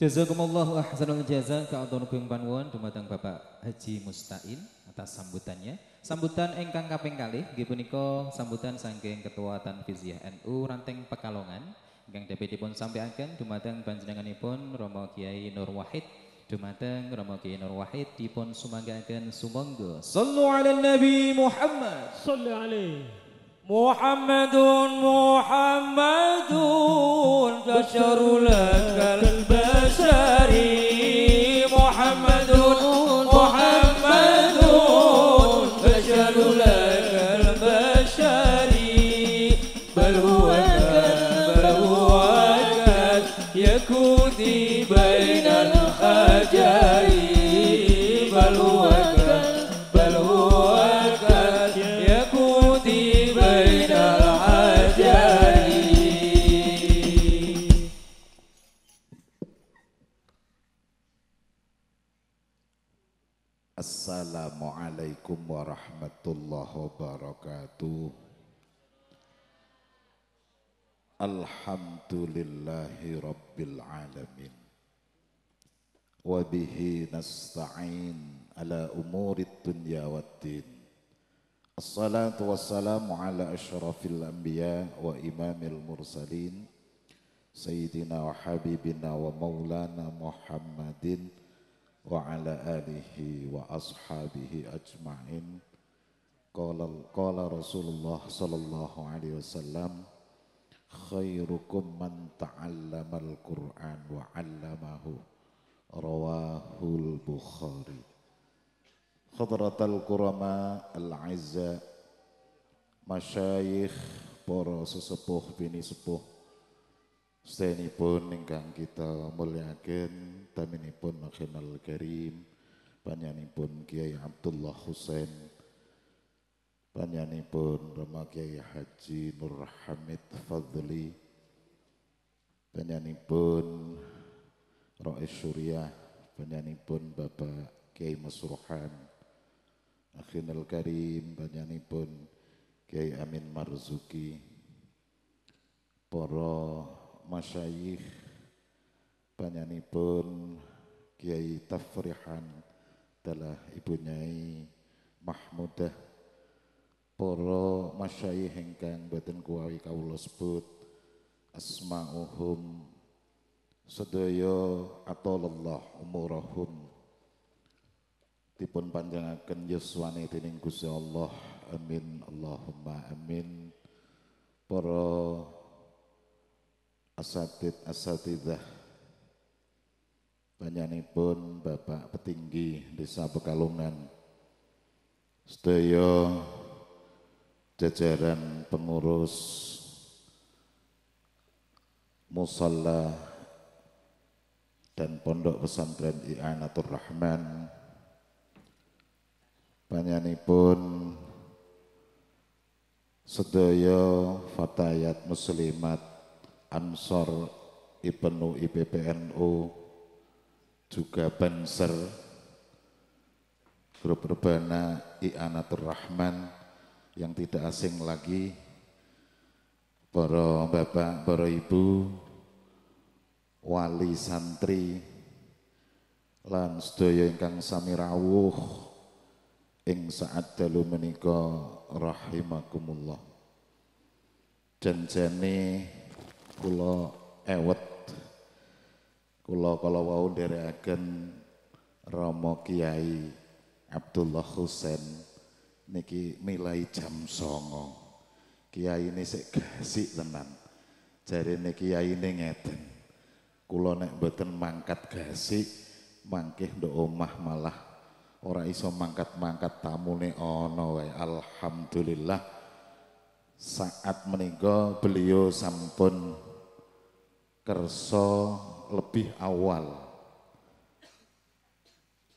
Jazakumullahu ahsanul jaza kaadon kuing panuwun dumateng Bapak Haji Mustain atas sambutannya. Sambutan engkang kaping kalih nggih punika sambutan saking Ketua Tanfiziah NU Ranting Pekalongan ingkang DPD dipun sampeaken dumateng panjenenganipun Romo Kiai Nur Wahid dumateng Romo Kiai Nur Wahid dipun sumanggaaken sumangga. Sallu ala Nabi Muhammad. Sallu alaihi. محمد محمد بشر لك البشرين الله وبركاته الحمد لله رب العالمين وبه نستعين على أمور الدنيا والدين الصلاة والسلام على أشرف الأنبياء وإمام المرسلين سيدنا وحبيبنا ومولانا محمد وعلى آله وأصحابه أجمعين Qala qala Rasulullah sallallahu alaihi wasallam khairukum man ta'allamal Qur'an wa 'allamahu rawahul Bukhari Khadratal Qurama al-Azza masyayikh para sesepuh bini sepuh pun ingkang kita muliaken taminipun Makhinal Karim pun Kiai Abdullah Husain Panjenenganipun Rama Kyai Haji Nur Hamid Fadli pun Rais Suriah pun Bapak Kyai Masruhan Akhinal Karim pun Kiai Amin Marzuki Poro para masyayikh pun Kiai Tafrihan telah Ibu Nyai Mahmudah para masyayikh ingkang boten kuawi kawula sebut asma'uhum sedaya atalallah umurahum dipun panjangaken yuswane dening Gusti Allah amin Allahumma amin para asatid asatidah panjenenganipun Bapak petinggi Desa Pekalongan sedaya jajaran pengurus musalla dan pondok pesantren I'anatur Rahman pun sedaya fatayat muslimat Ansor Ibnu IPPNU juga Banser grup rebana I'anatur Rahman yang tidak asing lagi para bapak, para ibu, wali santri lan sedaya ingkang sami rawuh ing saat dalu menika rahimakumullah. Janjane kula ewet kula kala wau nderekaken Rama Kiai Abdullah Husain niki mulai jam songo kiai ini sik gasik tenan jari ini kiai ini ngeten kulo nek beten mangkat gasik mangkeh do omah malah ora iso mangkat-mangkat nih ono wae alhamdulillah saat menikah beliau sampun kerso lebih awal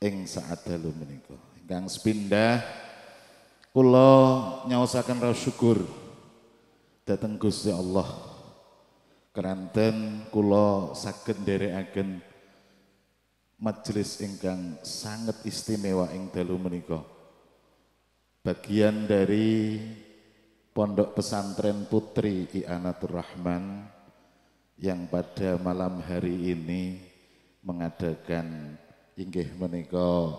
ing saat dalu menika ingkang sepindah Kula nyawasakan rasa syukur datang Gusti Allah. Keranten kula dari agen majelis ingkang sangat istimewa ing dalu menika. Bagian dari Pondok Pesantren Putri Ianatur Rahman yang pada malam hari ini mengadakan inggih menika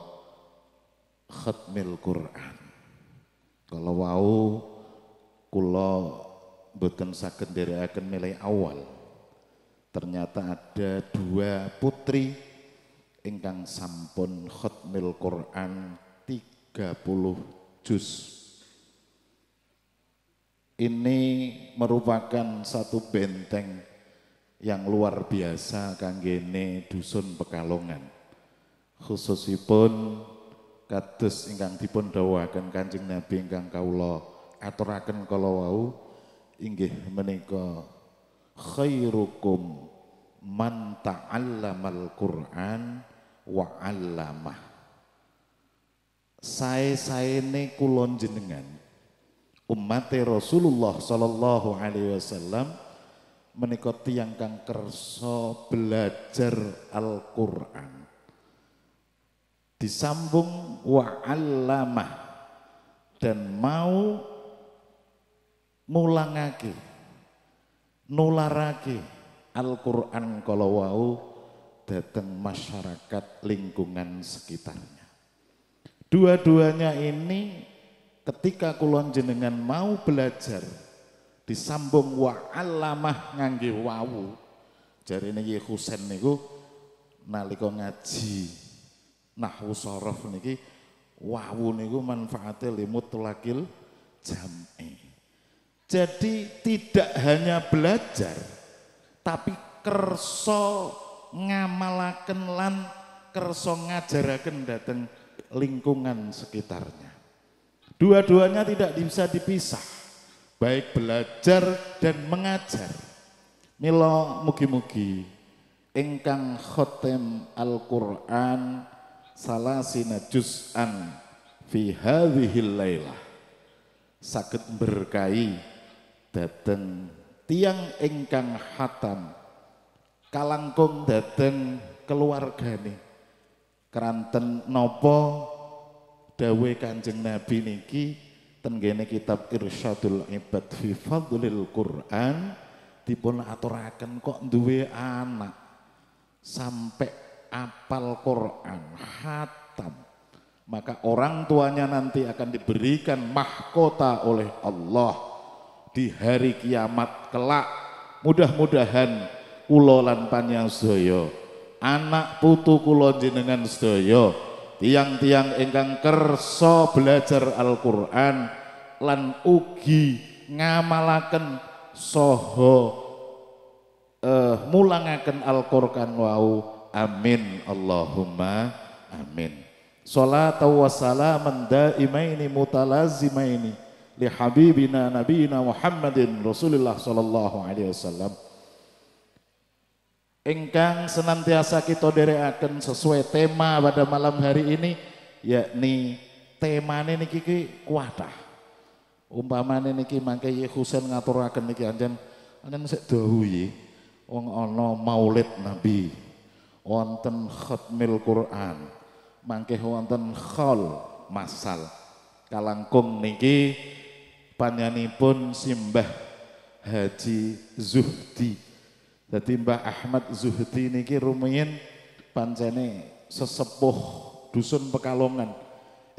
khatmil Quran. Kalau wau kula boten saged nderekaken mulai awal. Ternyata ada dua putri ingkang sampun khotmil Quran 30 juz. Ini merupakan satu benteng yang luar biasa kanggene dusun Pekalongan. Khususipun kados ingkang dipun dawuhaken Kanjeng Nabi ingkang kawula aturaken kala wau inggih menika khairukum man ta'allamal Qur'an wa 'allamah sae-saene kula jenengan umat Rasulullah sallallahu alaihi wasallam menika tiyang kang kersa belajar Al-Qur'an disambung wa'allama dan mau mulangake nularake Al-Qur'an kala wau dateng masyarakat lingkungan sekitarnya. Dua-duanya ini ketika kulon jenengan mau belajar disambung wa'allamah ngangge wau Jari ini Husain niku nalika ngaji nahwu sorof niki wawu niku manfaatnya limut tulakil jam'i. Jadi tidak hanya belajar, tapi kerso ngamalaken lan kerso ngajaraken dateng lingkungan sekitarnya. Dua-duanya tidak bisa dipisah, baik belajar dan mengajar. Milo mugi-mugi ingkang khotem Al-Qur'an salasina juz'an fi hadhil lailah saged berkai dateng tiang ingkang hatam kalangkung dateng keluargane keranten nopo dawe kanjeng nabi niki tenggene kitab irsyadul ibad fi fadlil quran dipun aturaken kok duwe anak sampai apal Quran, hatam. Maka orang tuanya nanti akan diberikan mahkota oleh Allah di hari kiamat kelak. Mudah-mudahan kula panjang panjenengan anak putu kula jenengan sedaya, tiang-tiang ingkang kerso belajar Al-Qur'an lan ugi ngamalaken soho, eh, mulangaken Al-Qur'an wau Amin Allahumma amin. Salat wa salaman daimaini mutalazimaini li habibina nabiyina Muhammadin Rasulullah sallallahu alaihi wasallam. Engkang senantiasa kita dereaken sesuai tema pada malam hari ini yakni temane niki ki kuatah. Umpamane niki mangke Ye Husain ngaturaken niki anjen anjen sik dawuh Wong ana maulid Nabi wonten khatmil Quran mangke wonten khol masal kalangkung niki panyanipun simbah Haji Zuhdi dadi Mbah Ahmad Zuhdi niki rumiyin pancene sesepuh dusun Pekalongan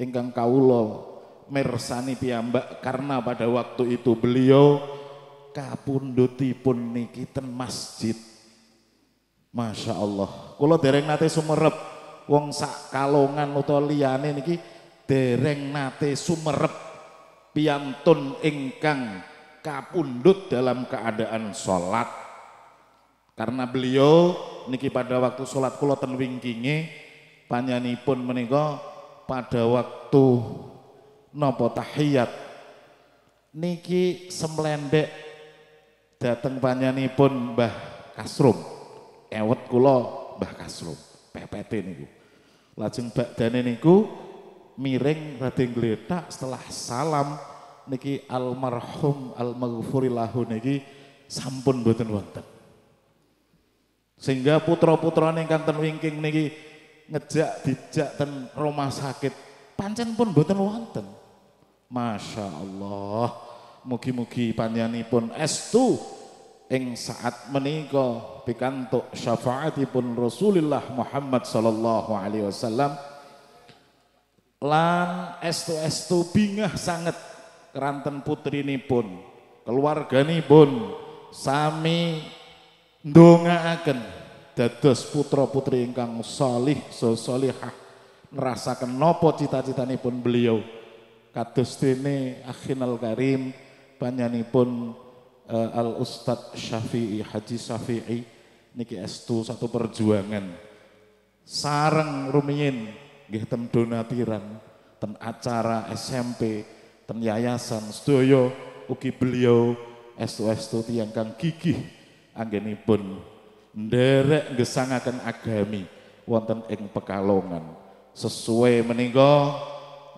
ingkang kawula mirsani piyambak karena pada waktu itu beliau kapundhutipun niki ten masjid Masya Allah. kalau dereng nate sumerep. Wong sak kalongan lo liyane niki dereng nate sumerep piantun ingkang kapundut dalam keadaan sholat Karena beliau niki pada waktu sholat kulo ten wingkinge pun menika pada waktu nopo tahiyat niki semlendek dateng pun bah Kasrum ewet kula Mbah Kasro pepete niku lajeng badane niku miring rada gletak setelah salam niki almarhum almaghfurillahu niki sampun boten wonten sehingga putra-putrane kanten wingking niki ngejak dijak ten rumah sakit pancen pun boten wonten Masya Allah mugi-mugi es estu ing saat menika pikantuk syafaatipun Rasulullah Muhammad sallallahu alaihi wasallam lan estu-estu bingah sanget keranten putrinipun keluarganipun sami ndongaaken dados putra-putri ingkang salih so salihah nerasaken napa cita-citanipun beliau kados dene akhinal karim panjenenganipun uh, eh, Al ustad Syafi'i Haji Syafi'i niki estu satu perjuangan sarang rumiyin nggih ten donatiran ten acara SMP ten yayasan sedaya ugi beliau estu estu S2 tiyang kang gigih anggenipun nderek gesangaken agami wonten ing pekalongan sesuai menika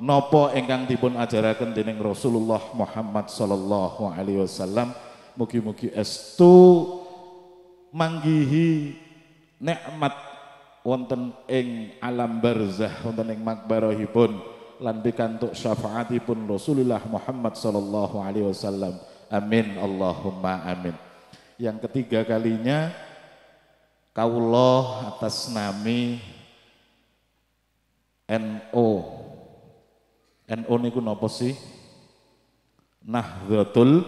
nopo engkang dipun ajaraken dening Rasulullah Muhammad sallallahu alaihi wasallam Mugi-mugi estu manggihi nikmat wonten ing alam barzah wonten ing makbarahipun lan pikantuk syafaatipun Rasulullah Muhammad sallallahu alaihi wasallam. Amin Allahumma amin. Yang ketiga kalinya kaullah atas nami NO. NO niku napa sih? Nahdlatul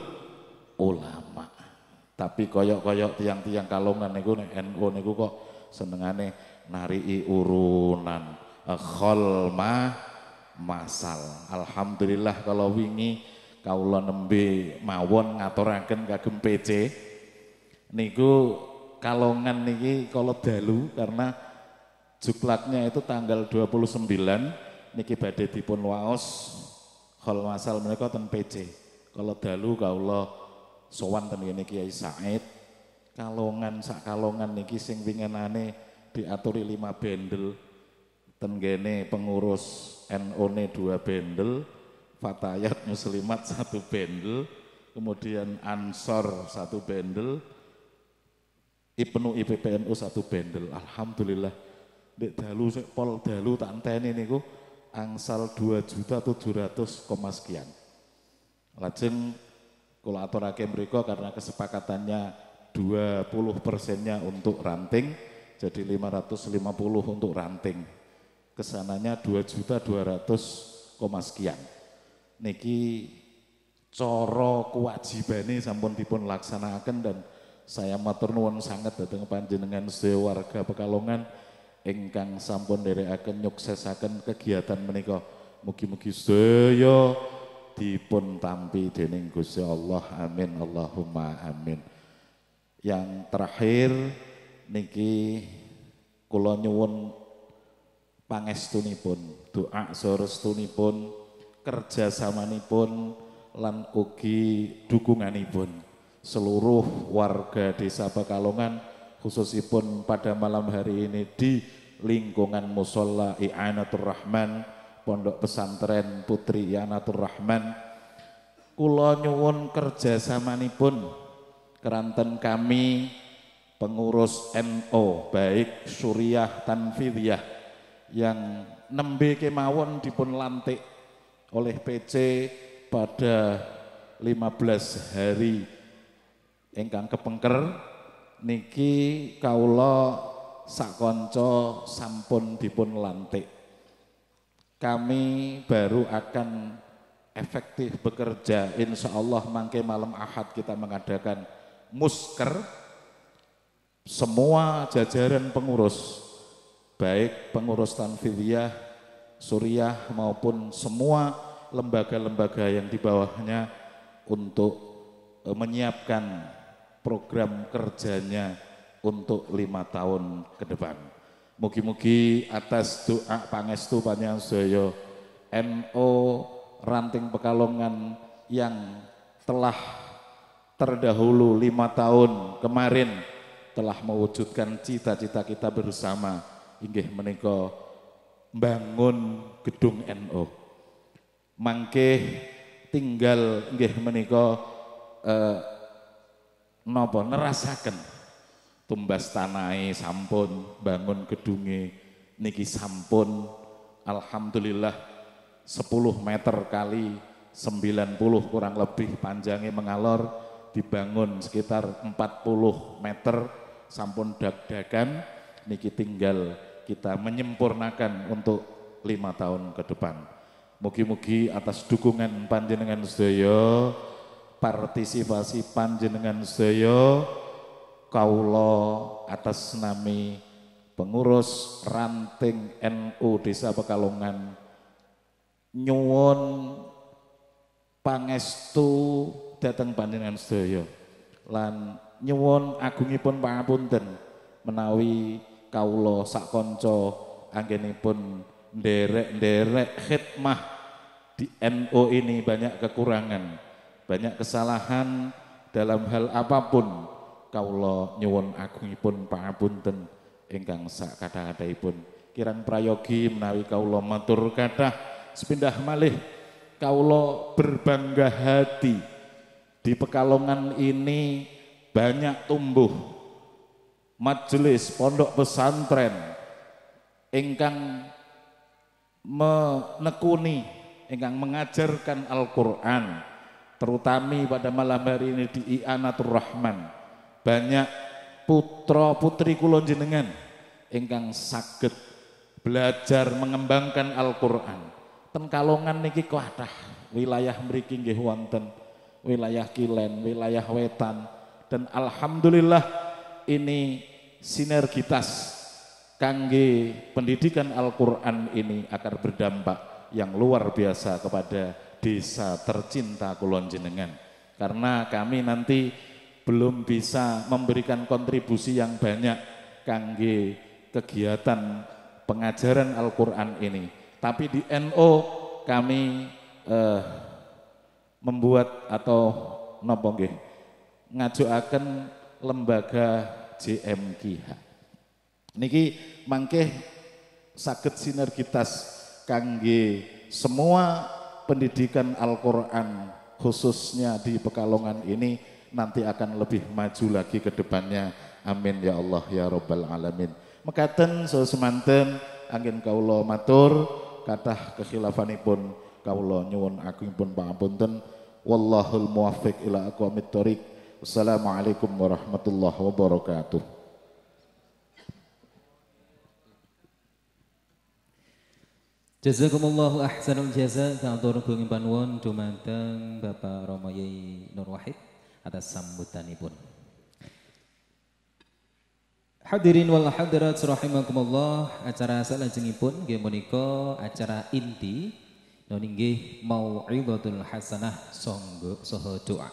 ulama. Tapi koyok-koyok tiang-tiang kalongan niku nek NU niku kok senengane narii urunan kholma masal. Alhamdulillah kalau wingi kaula nembe mawon ngaturaken gak PC niku kalongan niki kalau dalu karena juklatnya itu tanggal 29 niki badai dipun waos kalau masal mereka ten PC kalau dalu kaulah sowan ten ini Kiai Said. Kalongan sak kalongan niki sing winginane diaturi lima bendel ten pengurus NU-ne dua bendel, Fatayat Muslimat satu bendel, kemudian Ansor satu bendel, Ibnu IPPNU satu bendel. Alhamdulillah. Dek dalu pol dalu tante enteni niku angsal dua juta tujuh ratus koma sekian. Lajeng Kula aturake mereka karena kesepakatannya 20 persennya untuk ranting, jadi 550 untuk ranting. Kesananya 2 juta 200 koma sekian. Niki coro kewajibane sampun dipun laksanakan dan saya matur nuwun sangat datang panjenengan sewarga Pekalongan ingkang sampun nderekaken nyuksesaken kegiatan menika. Mugi-mugi sedaya dipun tampi dening Gusti Allah amin Allahumma amin yang terakhir niki kula nyuwun pangestunipun doa sorestunipun samanipun, lan ugi dukunganipun seluruh warga desa Pekalongan khususipun pada malam hari ini di lingkungan musola I'anatur Rahman Pondok Pesantren Putri Yanatur Rahman Kulo nyuwun samanipun keranten kami pengurus NO baik Suriah dan Tanfidiyah yang nembe kemawon dipun lantik oleh PC pada 15 hari ingkang kepengker niki kaula sakonco sampun dipun lantik kami baru akan efektif bekerja insya Allah mangke malam ahad kita mengadakan musker semua jajaran pengurus baik pengurus tanfidiyah suriah maupun semua lembaga-lembaga yang di bawahnya untuk e, menyiapkan program kerjanya untuk lima tahun ke depan. Mugi-mugi atas doa pangestu panjang sedaya NO Ranting Pekalongan yang telah terdahulu lima tahun kemarin telah mewujudkan cita-cita kita bersama inggih menika bangun gedung NO mangke tinggal inggih menika eh, nopo nerasaken tumbas tanai sampun, bangun gedunge niki sampun alhamdulillah 10 meter kali 90 kurang lebih panjangnya mengalor dibangun sekitar 40 meter sampun dagdagan niki tinggal kita menyempurnakan untuk lima tahun ke depan mugi-mugi atas dukungan panjenengan sedaya partisipasi panjenengan sedaya kaulo atas nami pengurus ranting NU Desa Pekalongan nyuwun pangestu datang panjenengan sedaya lan nyuwun agungipun pangapunten menawi kaulo sak anggenipun nderek-nderek khidmah di NU ini banyak kekurangan, banyak kesalahan dalam hal apapun kaula nyuwun agungipun pangapunten ingkang sak kathah-kathahipun kirang prayogi menawi kaula matur kathah sepindah malih kaula berbangga hati di Pekalongan ini banyak tumbuh majelis pondok pesantren ingkang menekuni ingkang mengajarkan Al-Qur'an terutami pada malam hari ini di Ianatur Rahman banyak putra putri kulon jenengan ingkang sakit belajar mengembangkan Al-Qur'an. tengkalongan niki kuatah wilayah mriki nggih wonten wilayah Kilen, wilayah Wetan dan alhamdulillah ini sinergitas kangge pendidikan Al-Qur'an ini akan berdampak yang luar biasa kepada desa tercinta Kulon Jenengan. Karena kami nanti belum bisa memberikan kontribusi yang banyak kangge kegiatan pengajaran Al-Quran ini. Tapi di NO kami eh, membuat atau nopongge ngajuakan lembaga JMKH. Niki mangke sakit sinergitas kangge semua pendidikan Al-Quran khususnya di Pekalongan ini nanti akan lebih maju lagi ke depannya. Amin ya Allah ya Rabbal Alamin. Mekaten so semanten angin kaulo matur kathah kekhilafanipun kaulo nyuwun agungipun pangapunten. Wallahul muwaffiq ila aqwamit thoriq. Wassalamualaikum warahmatullahi wabarakatuh. Jazakumullah ahsanul jaza katur gunung panuwun dumateng Bapak Romo Yai Nur Wahid atas sambutanipun. Hadirin wal hadirat rahimakumullah, acara salajengipun nggih menika acara inti non mau mauidhatul hasanah sangga saha doa.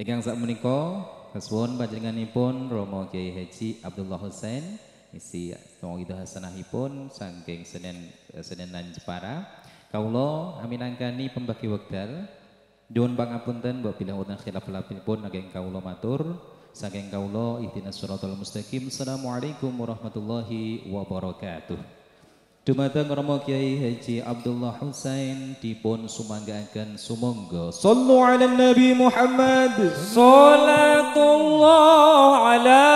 Ingkang sak menika kasuwun panjenenganipun Romo Kiai Haji Abdullah Husain isi mauidhah hasanahipun saking Senin Senenan Jepara. Kaulo aminangkani pembagi wekdal Nyuwun pangapunten mbok bilih wonten khilaf-khilafipun ageng kawula matur saking kawula ihdinas siratal mustaqim. Assalamualaikum warahmatullahi wabarakatuh. Dumateng Rama Kiai Haji Abdullah Husain dipun sumanggaaken sumangga. Sallu ala Nabi Muhammad. ala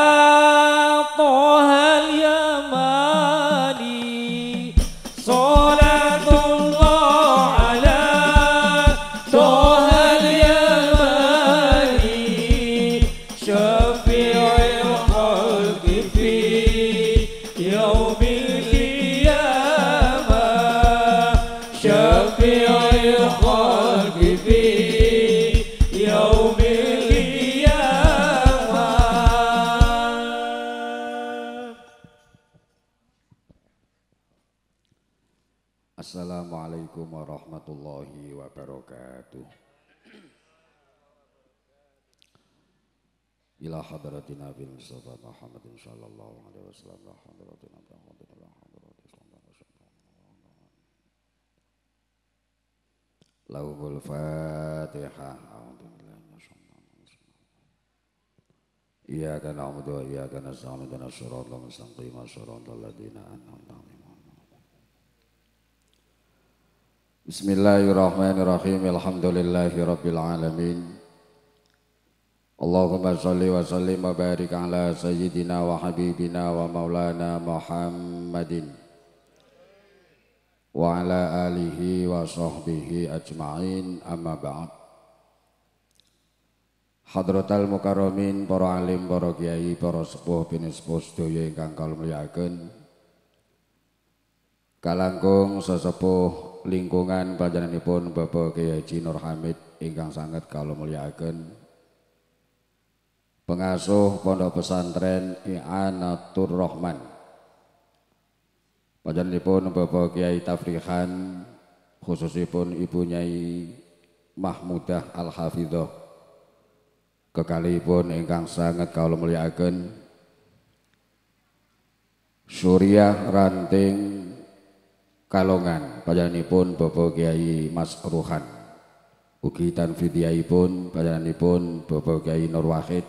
warahmatullahi wabarakatuh ila hadratin Nabi Mustafa muhammad sallallahu alaihi wasallam wa hadratin Nabi wa hadratin Islam Lahul Fatihah A'udzu billahi minasyaitonir rajim Iyyaka na'budu wa iyyaka nasta'in ihdinas siratal ladzina an'amta 'alaihim Bismillahirrahmanirrahim. Alhamdulillahirabbil alamin. Allahumma shalli wa sallim wa barik ala sayyidina wa habibina wa maulana Muhammadin wa ala alihi wa sahbihi ajma'in amma ba'd. Hadrotal mukarramin para alim, para kiai, para sepuh sepuh, sedaya ingkang kula mulyakaken. Kalangkung sesepuh lingkungan panjenenganipun Bapak Kiai Haji Nur Hamid ingkang sangat kalau muliaken pengasuh pondok pesantren I'anatur Rahman panjenenganipun Bapak Kiai Tafrihan khususipun Ibu Nyai Mahmudah Al Hafidhah kekalipun ingkang sangat kalau muliaken Suriah Ranting Kalongan pun Bapak Kiai Mas Ruhan ugi Jani pun Bapak Kiai Nur Wahid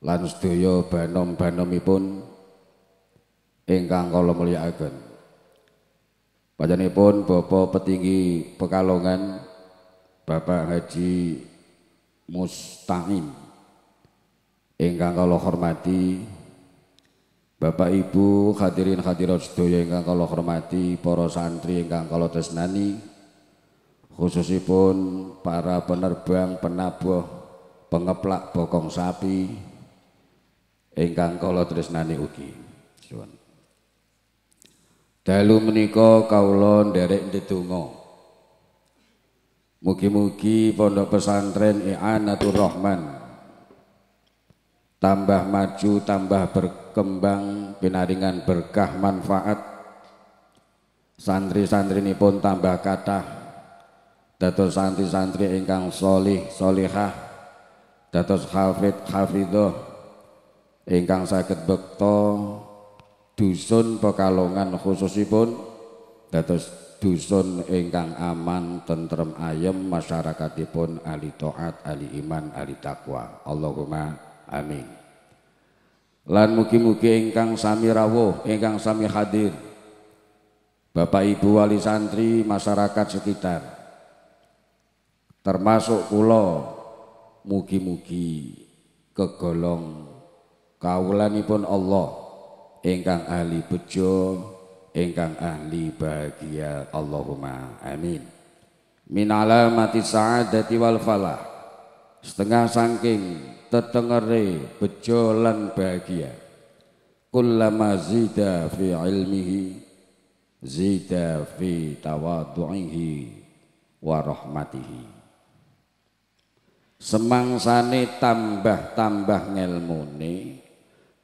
lan pun banom kalau meliakan, pak Jani pun Bapak petinggi Pekalongan Bapak Haji Mustain engkang kalau hormati Bapak Ibu hadirin hadirat sedaya ingkang kula hormati, para santri ingkang kula tresnani, khususipun para penerbang, penabuh, pengeplak bokong sapi ingkang kala tresnani ugi. Suwun. Dalu menika kawula nderek ndedonga. Mugi-mugi pondok pesantren I'anatur Rahman tambah maju, tambah berkembang, binaringan berkah manfaat. Santri-santri ini pun tambah kata, Dados santri-santri ingkang solih, solihah. Dados hafid, hafidoh. Ingkang sakit bekto dusun pekalongan khususipun dados dusun ingkang aman tentrem ayem masyarakatipun ahli to'at, ahli iman ahli takwa Allahumma Amin. Lan mugi-mugi ingkang sami rawuh, ingkang sami hadir. Bapak Ibu wali santri, masyarakat sekitar. Termasuk kula mugi-mugi kegolong pun Allah ingkang ahli bejo, ingkang ahli bahagia. Allahumma amin. Min alamati sa'adati wal falah. Setengah sangking tetengere bejolan bahagia kullama zida fi ilmihi zida fi tawadu'ihi wa rahmatihi semangsane tambah-tambah ngelmune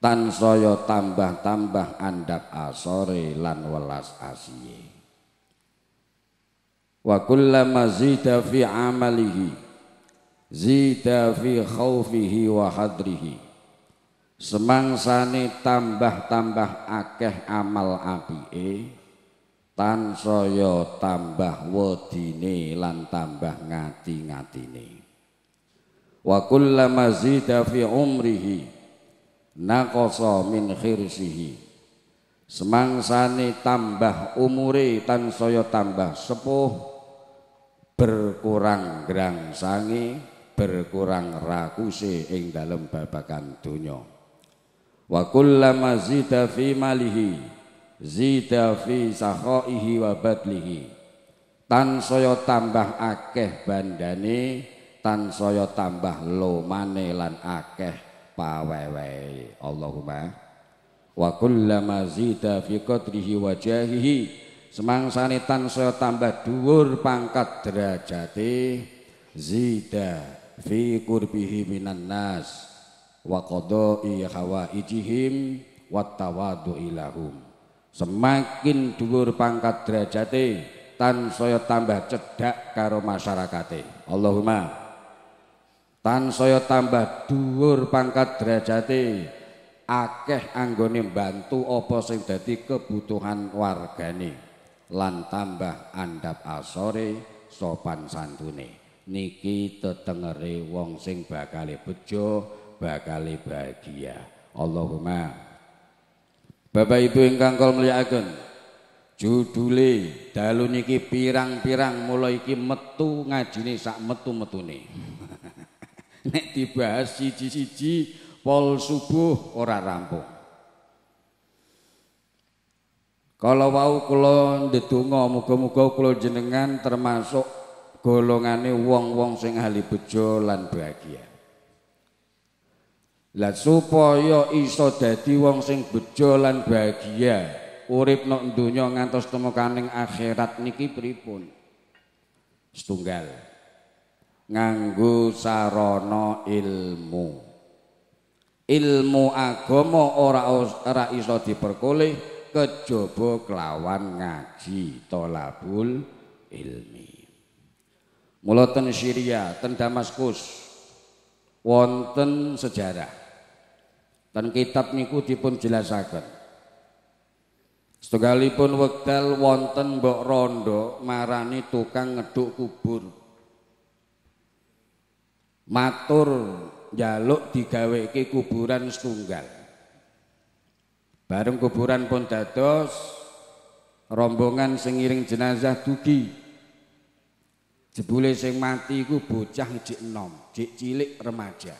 tansaya tambah-tambah andak asore lan welas asiye wa kullama zida fi amalihi zida fi khaufihi wa hadrihi semangsane tambah-tambah akeh amal apike tansaya tambah wedine lan tambah ngati-ngatine wa kullama zida fi umrihi naqasa min khirsihi semangsane tambah umure tansaya tambah sepuh berkurang gerang sange berkurang rakuse ing dalem babakan donya wa kullama zida fi malihi zida fi sakhaihi wa badlihi tansaya tambah akeh bandane tansaya tambah lomane lan akeh pawewehe Allahumma wa kullama zida fi qadrihi wa jahihi semangsane tansaya tambah dhuwur pangkat derajate zida fi qurbihi minan nas wa qada'i hawaijihim wa tawaddu'i lahum semakin dhuwur pangkat derajate saya tambah cedhak karo masyarakate Allahumma saya tambah dhuwur pangkat derajate akeh anggone bantu apa sing dadi kebutuhan wargane lan tambah andap asore sopan santune niki tetengere wong sing bakal bejo bakal bahagia Allahumma Bapak Ibu ingkang kula mulyakaken judule dalu niki pirang-pirang mulai iki metu ngajine sak metu-metune nek dibahas siji-siji pol subuh ora rampung Kalau wau kula ndedonga muga-muga kula jenengan termasuk golongane wong-wong sing ahli bejo lan bahagia lah supaya iso dadi wong sing bejo lan bahagia urip nok donya ngantos temokaning akhirat niki pripun setunggal nganggo sarana ilmu ilmu agama ora ora iso diperkoleh kejaba kelawan ngaji tolabul ilmi Mula ten Syria, ten Damaskus wonten sejarah. Dan kitab niku dipun jelasaken. Setegalipun wekdal wonten mbok rondo marani tukang ngeduk kubur. Matur jaluk digaweke kuburan setunggal. Bareng kuburan pun dados rombongan sengiring jenazah dugi Jebule sing mati iku bocah jek enom, jek cilik remaja.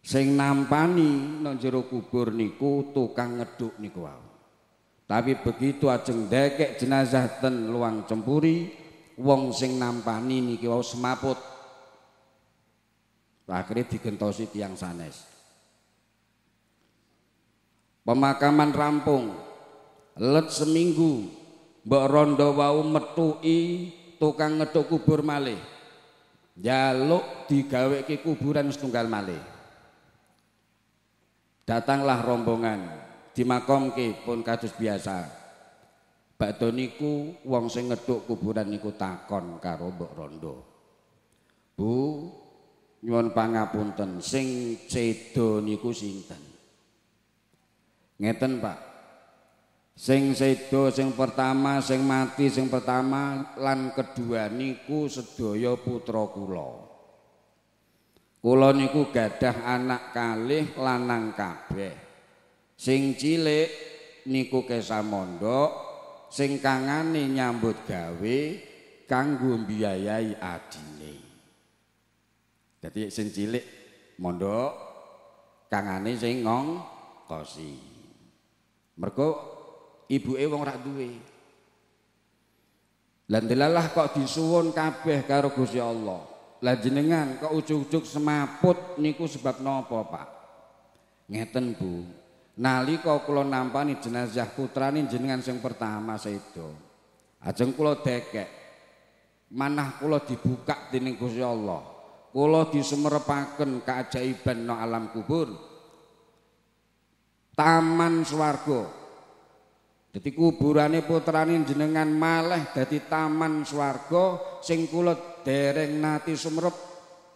Sing nampani nang jero kubur niku tukang ngeduk niku wae. Tapi begitu ajeng dekek jenazah ten luang cempuri, wong sing nampani niki wae semaput. Akhirnya digentosi tiang sanes. Pemakaman rampung, let seminggu, Mbak Rondo wau metuki tukang ngethuk kubur malih digawe digaweke kuburan setunggal malih datanglah rombongan ke pun kados biasa Batu niku wong sing ngethuk kuburan niku takon karo Mbok Rondo. Bu, nyuwun pangapunten, sing cedo niku sinten? Ngeten, Pak sing sedo sing pertama sing mati sing pertama lan kedua niku sedaya putra kula kula niku gadah anak kalih lanang kabeh sing cilik niku kesamondo sing kangane nyambut gawe kanggo biayai adine dadi sing cilik mondok kangane sing kosi mergo Ibu wong rak duwe. Lan kok disuwun kabeh karo Gusti Allah. Lah jenengan kok ujug-ujug semaput niku sebab nopo Pak? Ngeten, Bu. Nalika kula nampani jenazah putrane jenengan sing pertama sedo. Ajeng kula dekek. Manah kula dibuka dening Gusti Allah. Kula disumerepaken keajaiban no alam kubur. Taman swarga jadi kuburane putrane jenengan malah dadi taman swarga sing kula dereng nati sumrep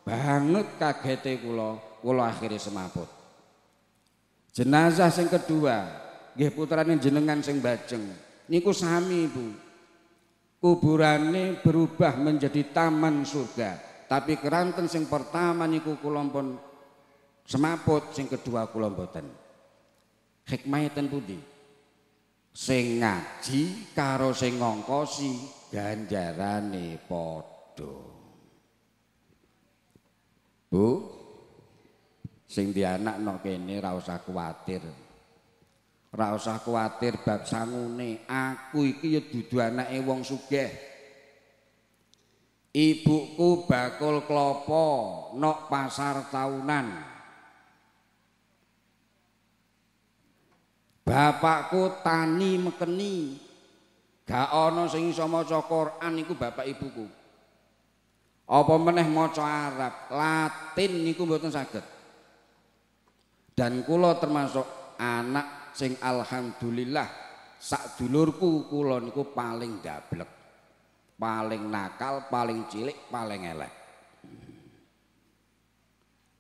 banget kagete kula, kula akhire semaput. Jenazah sing kedua, nggih putrane jenengan sing bajeng. Niku sami, ibu, Kuburane berubah menjadi taman surga. Tapi keranten sing pertama niku kula semaput, sing kedua kula mboten. Hikmahe ten pundi? sing ngaji karo sing ngongkosi ganjarane padha Bu sing dianakno kene ra usah kuwatir ra usah kuwatir bab sangune aku iki ya dudu anake wong sugih Ibuku bakul klopo nok pasar taunan Bapakku tani mekeni. Gak ana sing iso maca Quran iku bapak ibuku. Apa meneh maca Arab, Latin niku mboten saged. Dan kula termasuk anak sing alhamdulillah sak dulurku kula niku paling dablek. Paling nakal, paling cilik, paling elek.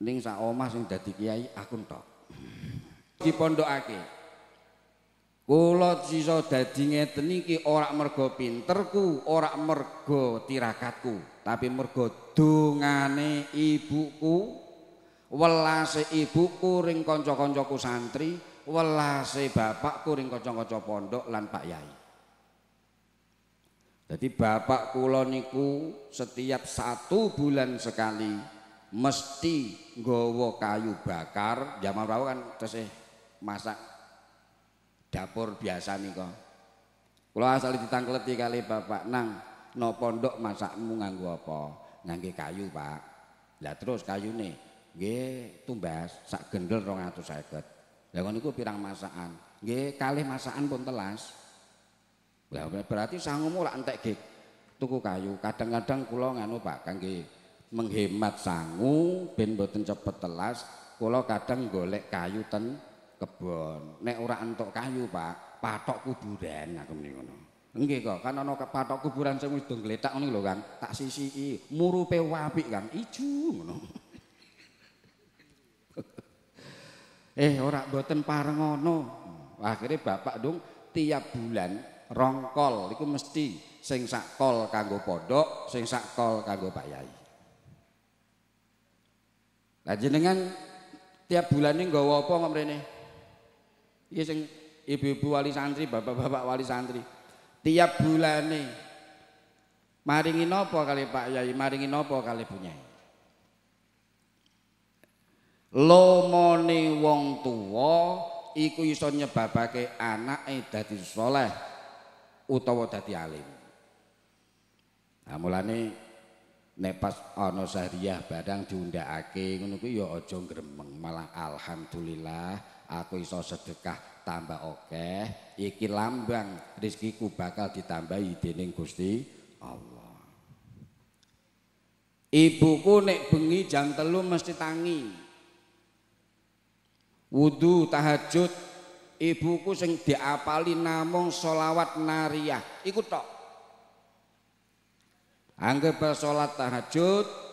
Ning sak omah sing dadi kiai aku tok. Dipondhokake. Kula sisa dadi ngeten iki ora mergo pinterku, ora mergo tirakatku, tapi mergo dongane ibuku, welase ibuku ring kanca-kancaku santri, welase bapakku ring kanca-kanca pondok lan Pak Yai. Jadi bapak kula niku setiap satu bulan sekali mesti nggawa kayu bakar, zaman rawu kan tesih masak dapur biasa nih kok. Kalau asal ditangkleti kali Bapak nang no pondok masakmu nganggu apa? nganggi kayu, Pak. Lah terus kayu nih. gue tumbas sak gendel 250. Lah itu pirang masakan? gue kali masakan pun telas. Lah berarti sangumu lak entek nggih tuku kayu. Kadang-kadang kula nganu Pak kangge menghemat sangu ben boten cepet telas, kula kadang golek kayu ten kebon. Nek ora entuk kayu, Pak, patok kuburan aku muni ngono. Nggih kok, kan ana patok kuburan sing wis dong gletak ngono lho, kan Tak sisi murupe apik, kan ijo ngono. eh ora boten pareng ngono. akhirnya bapak dong tiap bulan rongkol itu mesti sing sakol kol kanggo pondok, sing sak kol kanggo Pak Yai. Lah jenengan tiap bulan ini nggawa apa nih Iya sing ibu-ibu wali santri, bapak-bapak wali santri. Tiap bulan nih, maringi nopo kali Pak Yai, maringi nopo kali punya. Lomone wong tuwa iku iso nyebabake anake dadi saleh utawa dadi alim. Nah, mulane nek pas ana sahriah barang diundhakake ngono kuwi ya aja gremeng, malah alhamdulillah aku iso sedekah tambah okeh iki lambang rizkiku bakal ditambahi dening Gusti Allah ibuku nek bengi jam telu mesti tangi wudu tahajud ibuku sing diapali namung solawat nariyah iku tok Anggap salat tahajud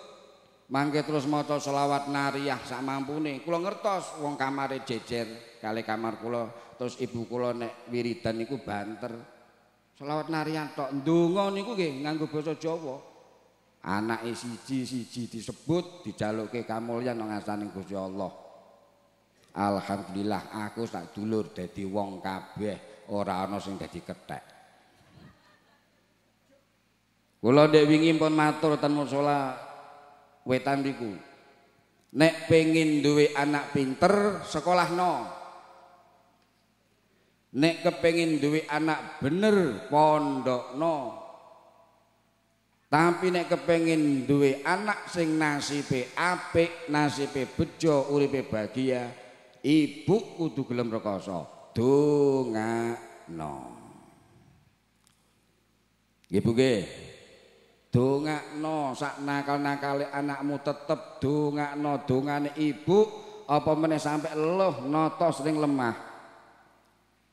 mangke terus maca selawat nariyah sak mampune kula ngertos wong kamare jejer kali kamar kula terus ibu kula nek wiridan niku banter selawat nariyah tok ndonga niku nggih nganggo basa Jawa anake siji-siji disebut dijaluke kamulyan nang ngasaning Gusti Allah Alhamdulillah aku sak dulur dadi wong kabeh ora ana sing dadi kethek Kula dek wingi pun matur ten musala wetan niku nek pengin duwe anak pinter sekolah no, nek kepengin duwe anak bener pondok no, Tapi nek kepengin duwe anak sing nasibe apik, nasibe bejo, uripe bahagia, ibu kudu gelem rekoso. Dongakno. Ibu nggih no sak nakal-nakale anakmu tetep no dongane ibu apa meneh sampai loh nata sering lemah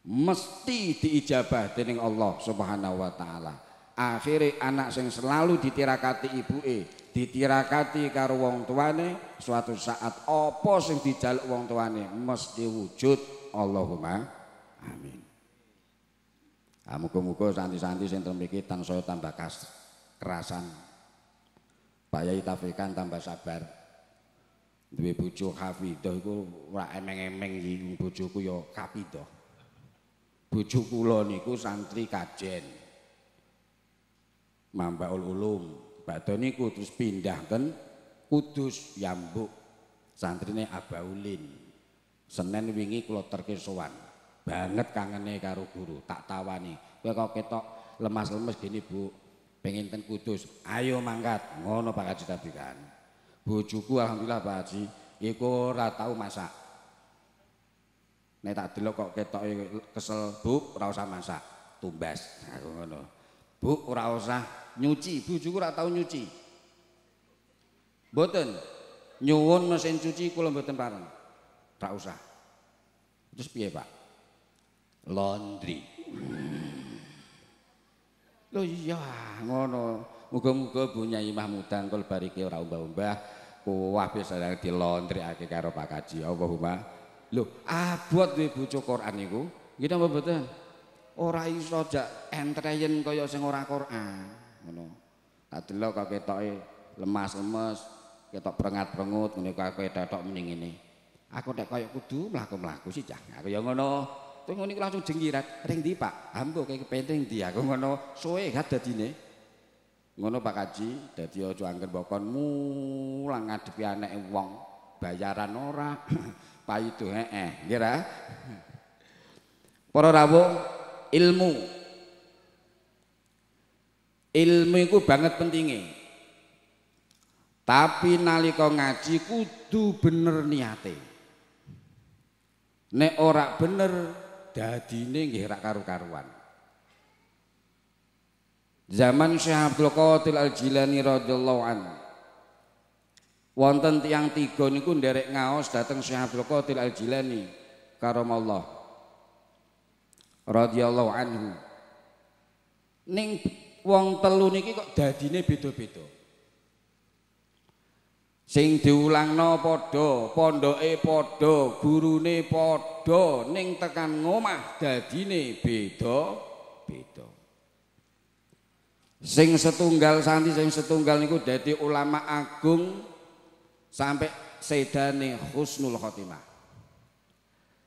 mesti diijabah dening Allah Subhanahu wa taala akhire anak sing selalu ditirakati ibuke ditirakati karo wong tuane suatu saat apa sing dijaluk wong tuane mesti wujud Allahumma amin Ah muga-muga santi-santi sing tremiki tansaya tambah kasih kerasan Pak Yai Tafikan tambah sabar Dwi bucu bojo itu iku Wah emeng-emeng iki bojoku ya bucu bojo lo niku santri kajen ul Ulum badhe niku terus kan Kudus Yambuk santrine Abaulin Senin wingi kula terke banget kangennya karo guru tak tawani kowe kok ketok lemas lemas gini Bu pengen ten Kudus ayo mangkat ngono Pak Haji tadi kan bojoku alhamdulillah Pak Haji iku ora tau masak nek tak delok kok ketoke kesel Bu ora usah masak tumbas aku ngono Bu ora usah nyuci bojoku ora tau nyuci mboten nyuwun mesin cuci kula mboten pareng ora usah terus piye Pak laundry Lho iya ngono. Muga-muga Bu Nyai Mahmudan kul bariki ora umbah-umbah kuwabe sedang dilontrikake karo Pak Kaji Allahumma. Lho abot duwe bojo Quran niku. Nggih napa mboten? Ora iso jak entreyen kaya sing ora Quran. Ngono. Tak delok kok ketoke lemas-lemes, ketok prengat-prengut ngene kok ketok mending ngene. Aku nek kaya kudu mlaku-mlaku sih Aku ya ngono. Terus ngono langsung jengkirat, ring ndi Pak? Ambo ah, kayak kepenting dia. aku ngono suwe gak dadine. Ngono Pak Kaji, dadi aja angger bokon mulang ngadepi anake wong bayaran ora. Payudu heeh, eh. nggih ra? Para rawuh ilmu. Ilmu iku banget pentingnya. Tapi nalika ngaji kudu bener niate. Nek ora bener dadine nggih rak karu-karuan. Zaman Syekh Abdul Qadir Al Jilani radhiyallahu anhu. Wonten tiang tiga niku nderek ngaos dateng Syekh Abdul Qadir Al Jilani karomallah radhiyallahu anhu. Ning wong telu niki kok dadine beda-beda sing diulangno padha pondoke padha gurune padha ning tekan ngomah dadine beda-beda sing setunggal santri sing setunggal niku dadi ulama agung sampai sedane husnul khotimah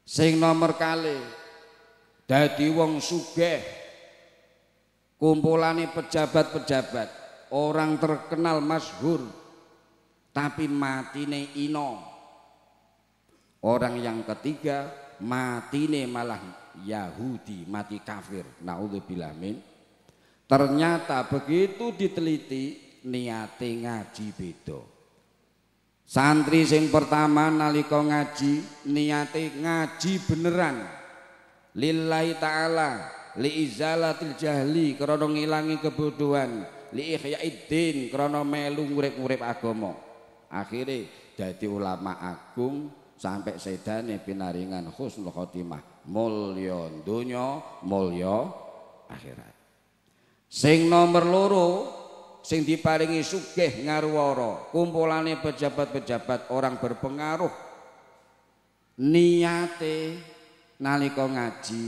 sing nomor kali dadi wong sugih kumpulane pejabat-pejabat orang terkenal masyhur tapi matine Ino orang yang ketiga matine malah Yahudi mati kafir naudzubillah min ternyata begitu diteliti niate ngaji beda santri sing pertama nalika ngaji niate ngaji beneran lillahi ta'ala li izalatil jahli krana ngilangi kebodohan li ihyaiddin krana melu ngurip-ngurip agama akhirnya jadi ulama agung sampai sedane pinaringan khusnul khotimah mulya donya mulya akhirat sing nomor loro sing diparingi sugih ngarworo kumpulane pejabat-pejabat orang berpengaruh niate nalika ngaji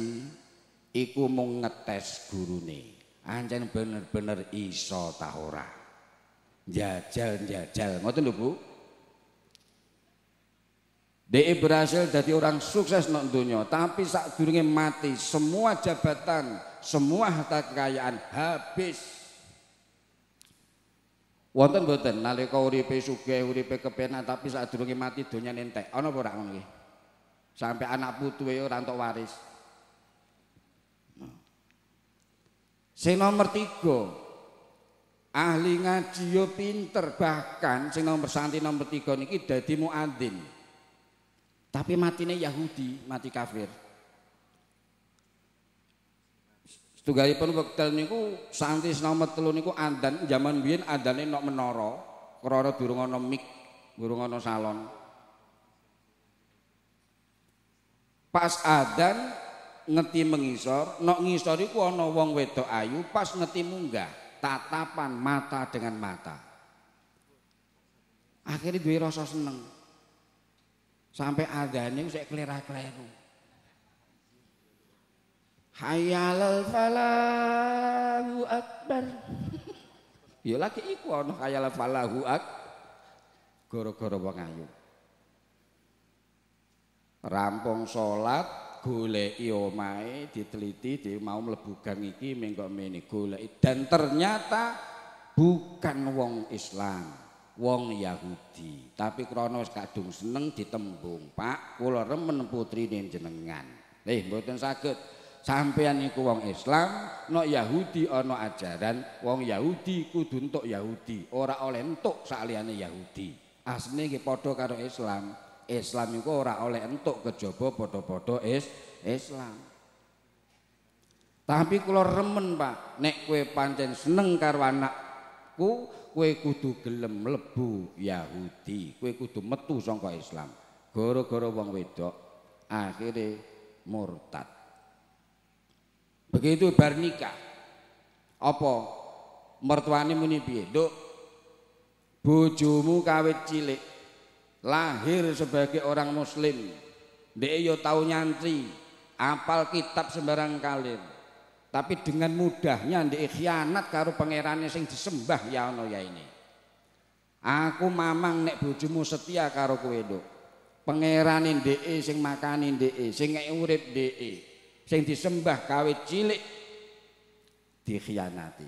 iku mung ngetes gurune anjen bener-bener iso tahora. ora Jajal jajal. Ngoten lho Bu. di berhasil jadi orang sukses nok dunia, tapi saat durungnya mati, semua jabatan, semua harta kekayaan habis. Wonten boten nalika uripe sugih, uripe kepenak tapi saat durunge mati donya nentek. Ana apa ora ngono iki? Sampai anak putu e ora entuk waris. Sing nomor tiga ahli ngaji yo pinter bahkan sing nomor santri nomor tiga niki dadi muadzin tapi matine Yahudi mati kafir setunggalipun wekdal niku santri nomor telu niku andan zaman biyen andane nok menara krana durung ana mik durung ana salon pas adan ngeti mengisor nok ngisor iku ana wong wedok ayu pas ngeti munggah tatapan mata dengan mata akhirnya dua rasa seneng sampai adanya saya kelera-keleru hayalal falahu akbar ya lagi iku ana hayalal falahu ak goro gara wong ayu rampung salat tak goleki omahe diteliti di mau mlebu gang iki mengko mene goleki dan ternyata bukan wong Islam wong Yahudi tapi Kronos kadung seneng ditembung Pak kula remen putrine jenengan eh mboten saged sampeyan niku wong Islam no Yahudi ana ajaran wong Yahudi kudu entuk Yahudi ora oleh entuk sakliyane Yahudi asline iki padha karo Islam Islam itu ora oleh entuk kejaba padha-padha is Islam. Tapi kalau remen, Pak, nek kue pancen seneng karo anakku, kue kudu gelem lebu Yahudi, kue kudu metu songko Islam. goro-goro wong wedok akhirnya murtad. Begitu bar nikah. Apa mertuane muni piye? kawet bojomu kawit cilik lahir sebagai orang muslim dia yo tahu nyanti apal kitab sembarang kalir tapi dengan mudahnya dia khianat karo pangerannya sing disembah ya ono ya ini aku mamang nek bujumu setia karo kowe nduk pangeranin DE sing makanin dia sing ngek urip sing disembah kawe cilik dikhianati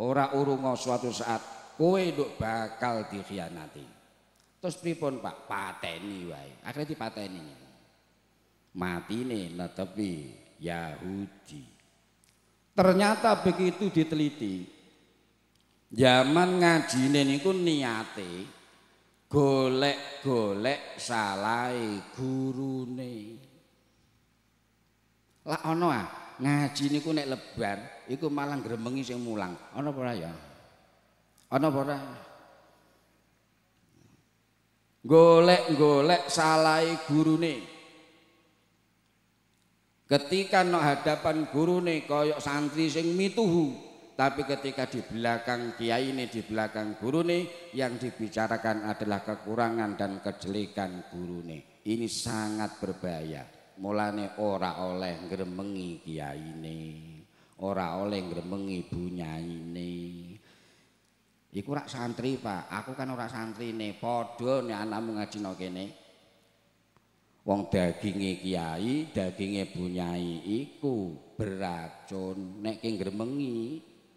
ora urungo suatu saat kowe nduk bakal dikhianati Terus pripun Pak? Pateni wae. Akhire dipateni. Matine tapi Yahudi. Ternyata begitu diteliti, zaman ngajine niku niate golek-golek guru nih, Lah ana ah, ngaji niku nek lebar iku malah gremengi sing mulang. ono apa ora ya? Ana apa golek-golek salai guru gurune. Ketika no hadapan guru gurune koyok santri sing mituhu, tapi ketika di belakang kiai ini di belakang guru gurune yang dibicarakan adalah kekurangan dan kejelekan gurune. Ini sangat berbahaya. Mulane ora oleh geremengi kiai ini, ora oleh bunyai ini. Iku rak santri, Pak. Aku kan orang santri nih, podo nih anak mengaji noken nih. Wong dagingnya kiai, dagingnya bunyai iku beracun. Nek ki ngremengi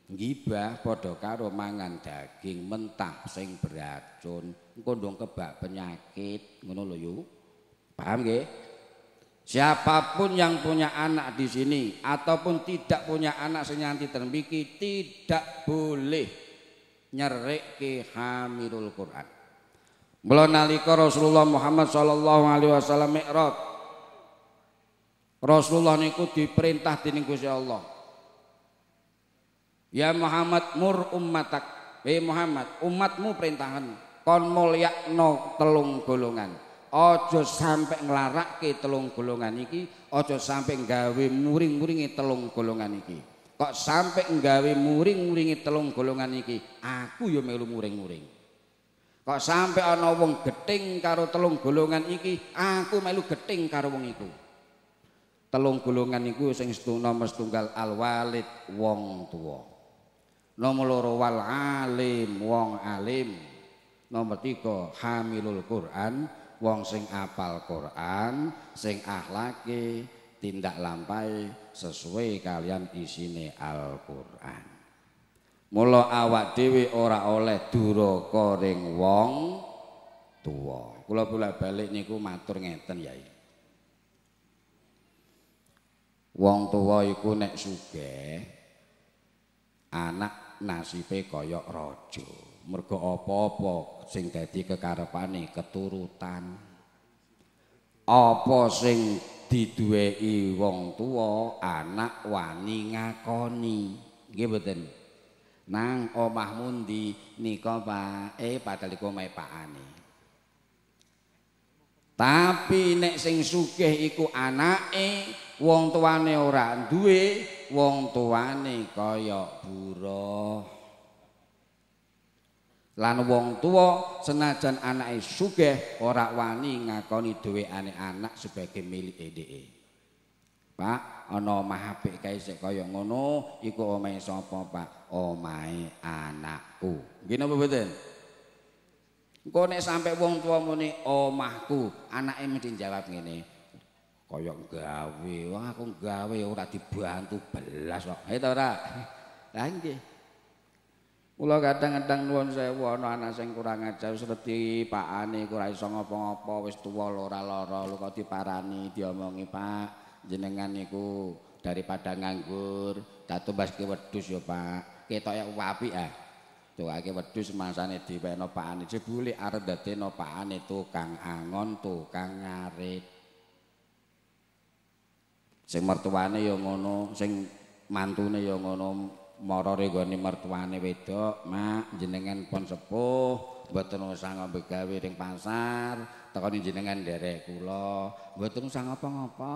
ngibah podo karo mangan daging mentah sing beracun. Engko kebak penyakit, ngono loyu, yuk, Paham gak? Siapapun yang punya anak di sini ataupun tidak punya anak senyanti termiki tidak boleh nyerekke hamilul Quran mula nalika Rasulullah Muhammad sallallahu alaihi wasallam mi'raj Rasulullah niku diperintah dening Gusti Allah Ya Muhammad mur ummatak Hei Muhammad umatmu perintahan kon mulyakno telung golongan aja sampe nglarakke telung golongan iki Ojo sampe gawe muring-muringi telung golongan iki kok sampai nggawe muring-muringi telung golongan iki aku ya melu muring-muring kok sampai ana wong geting karo telung golongan iki aku melu geting karo wong iku telung golongan iku sing nomor setunggal al walid wong tua nomor loro wal alim wong alim nomor tiga hamilul Quran wong sing apal Quran sing ahlake tindak lampai sesuai kalian isine Al-Qur'an. Mula awak dhewe ora oleh duraka ring wong tuwa. Kula bolak-balik niku matur ngeten Yai. Wong tuwa iku nek sugih anak nasibe kaya raja. Mergo apa-apa sing dadi kekarepane keturutan. Apa sing diduweki wong tuwa anak wani ngakoni nggih mboten nang omahmu mundi, nika Pak eh padahal iku tapi nek sing sugih iku anake wong tuane ora duwe wong tuane kaya buruh lan wong tua senajan anake sugih ora wani ngakoni duwe anak anak sebagai milik EDE Pak ana omah apik kae kaya ngono iku omahe sapa Pak omahe anakku ngene apa mboten engko nek sampe wong tua muni omahku anake mesti jawab ngene kaya gawe wah aku gawe ora dibantu belas kok ngerti ora lah nggih Kula kadang-kadang nuwun sewu ana anak sing kurang ajar wis reti pakane ora iso ngopo-ngopo wis tuwa lara-lara lho diparani diomongi Pak jenengan niku daripada nganggur tatu baske wedhus yo Pak ketok ya apik ah tuwake wedhus masane diwekno pakane jebule arep dadekno pakane tukang angon tukang ngarit sing mertuane yo ngono sing mantune yo ngono moro regoni mertuane wedok mak jenengan pon sepuh mboten usah ngombe gawe ring pasar teko jenengan derek kula mboten usah ngapa-ngapa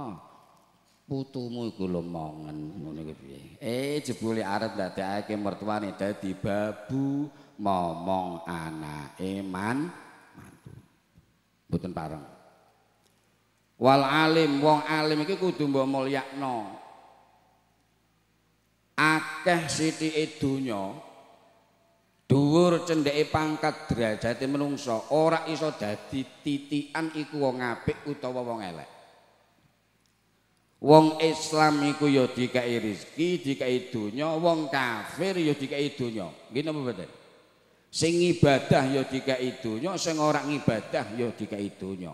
putumu iku lho mongen ngene iki piye eh jebule arep dadekake mertuane dadi babu momong anak iman mantu mboten pareng wal alim wong alim iki kudu mbok mulyakno akeh siti donya dhuwur cendheke pangkat derajate menungso ora iso dadi titikan iku wong apik utawa wong elek Wong Islam iku ya dikai rezeki, dikai donya, wong kafir ya dikai donya. Nggih napa mboten? Sing ibadah ya dikai donya, sing ora ngibadah ya dikai donya.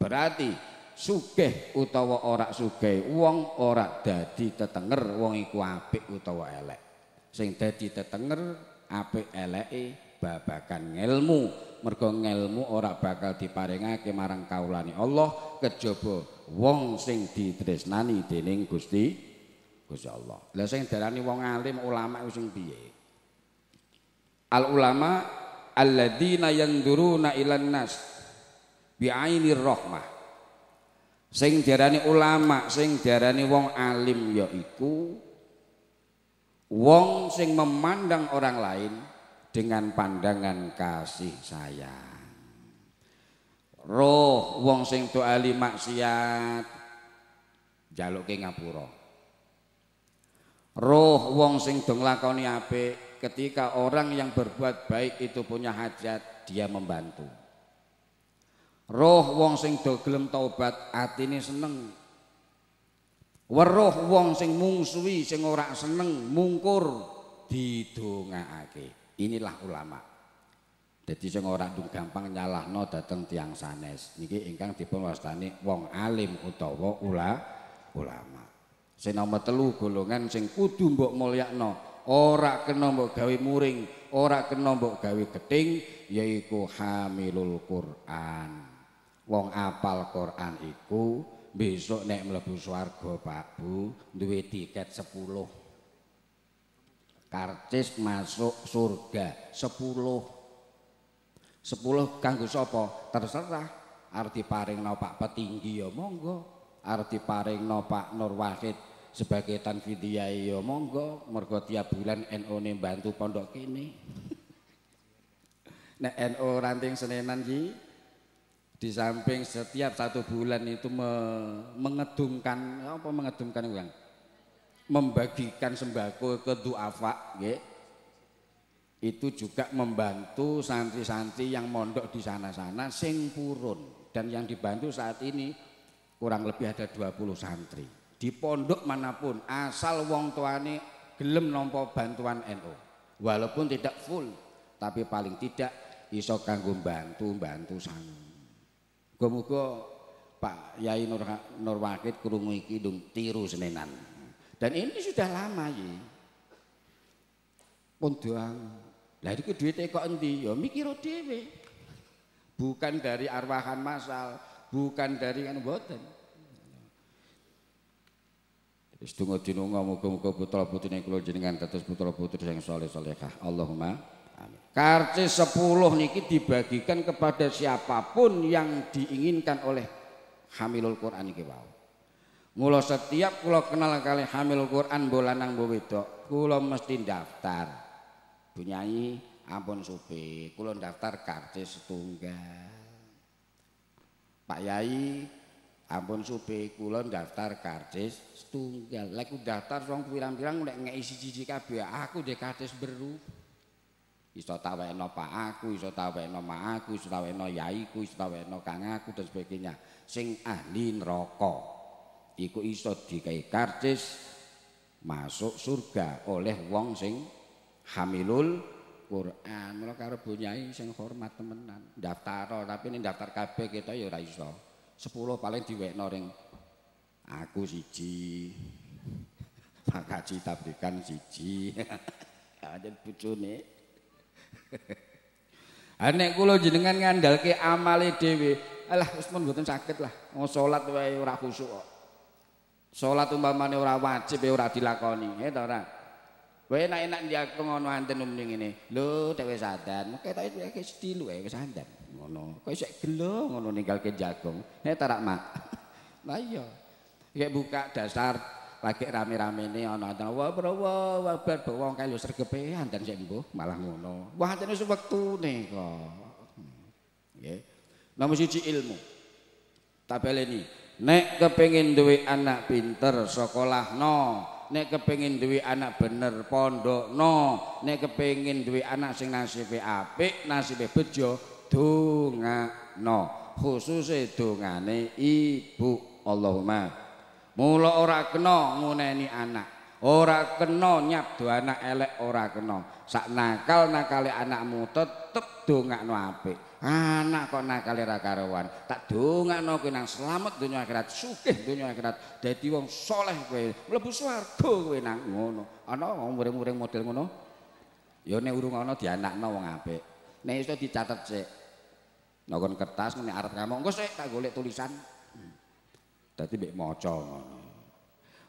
Berarti sugih utawa ora sugih wong ora dadi tetenger wong iku apik utawa elek sing dadi tetenger apik eleke babakan ngelmu mergo ngelmu ora bakal diparingake kemarang kaulani Allah kejaba wong sing ditresnani dening Gusti Gusti Allah lha sing darani wong alim ulama sing biye al ulama alladzina yanduruna ilan nas bi'ainir rahmah sing diarani ulama sing diarani wong alim yaiku wong sing memandang orang lain dengan pandangan kasih sayang roh wong sing tu doali maksiat ke ngapura roh wong sing dong lakoni ape ketika orang yang berbuat baik itu punya hajat dia membantu Roh wong sing do gelem taubat atine seneng. Weruh wong sing mungsuhi sing ora seneng mungkur didongaake. Inilah ulama. Jadi sing ora gampang nyalahno dateng tiang sanes. Niki ingkang dipun wastani wong alim utawa ula ulama. Sing nomor telu golongan sing kudu mbok mulyakno, ora kena mbok gawe muring, ora kena mbok gawe keting, yaiku hamilul Quran. wong apal Quran iku besok nek mlebu swarga Pak Bu duwe tiket 10 karcis masuk surga 10 10 kanggo sapa terserah arep diparingno Pak Petinggi ya monggo arep diparingno Pak Nur Wahid sebagai tanfidiyai ya monggo mergo tiap bulan NU ne bantu pondok kene nek NU ranting Seninan iki di samping setiap satu bulan itu me mengedumkan apa mengedumkan uang membagikan sembako ke duafa ya. itu juga membantu santri-santri yang mondok di sana-sana sing purun dan yang dibantu saat ini kurang lebih ada 20 santri di pondok manapun asal wong tuane gelem nompo bantuan NU NO. walaupun tidak full tapi paling tidak iso kanggo bantu bantu santri Muga-muga Pak Yai Nur, Nur Wakid krungu iki tiru Senenan. Dan ini sudah lama ya. pun doang Lah iki duwite kok endi? Ya mikir dhewe. Bukan dari arwahan masal, bukan dari kan boten. Wis donga dinonga muga-muga putra putrine kula jenengan dados putra putri yang saleh-salehah. Allahumma Karcis 10 niki dibagikan kepada siapapun yang diinginkan oleh Hamilul Quran iki wow. Mula setiap kula kenal kali Hamilul Quran bolanang bo wedok, kula mesti daftar. Bunyai, ampun supi, kula daftar karcis setunggal. Pak Yai, ampun supi, kula daftar karcis setunggal. Lek daftar orang pirang-pirang nek ngisi cici kabeh, aku dhe karcis beru. iso tawekno pak aku iso tawekno mak aku iso tawekno yaiku iso tawekno kang aku dan sebagainya sing ahli neraka iku iso dikai karcis masuk surga oleh wong sing hamilul Quran mulai karo bunyai sing hormat temenan daftar tapi ini daftar KB kita ya ora iso 10 paling diwekno ring aku siji maka cita berikan siji ada bucu nih Anek kula jenengan ngandalke amale dhewe. Alah wis pun mboten saged lah. Wong salat wae ora khusyuk kok. Salat umpamane ora wajib ya ora dilakoni, ya ora? Wae enak-enak ndiak ngono anten mning ngene. Lho, dhewe sadar. Mekke tak iki stilu ae kesandar. Ngono. Kok isek gelo ngono ninggalke jagung. Nek tarak mak. Lah iya. Nek buka dasar lagi rame-rame ini ono ada wah wa wa bar wong kae yo sregepean dan sik mbuh malah ngono. Wah nih kok. Nggih. Nomor siji ilmu. Tak ini. Nek kepengin duwe anak pinter sekolah no. Nek kepengin duwe anak bener no. Nek kepengin duwe anak sing nasibe apik, nasibe bejo dongakno. Khususe dongane ibu. Allahumma Mula ora kena nguneni anak. Ora kena nyap do anak elek ora kena. Sak nakal nakale anakmu tetep dongakno apik. Anak kok nakale ra karuan. Tak dongakno kowe nang slamet donya akhirat, sukih donya akhirat, dadi wong saleh kowe, mlebu swarga kowe nang ngono. Ana muring-muring model ngono? Ya nek urung ana dianakno wong apik. Nek iso dicatet sik. Nokon kertas ngene arep ngomong, engko sik tak golek tulisan. dadi mbek maca ngono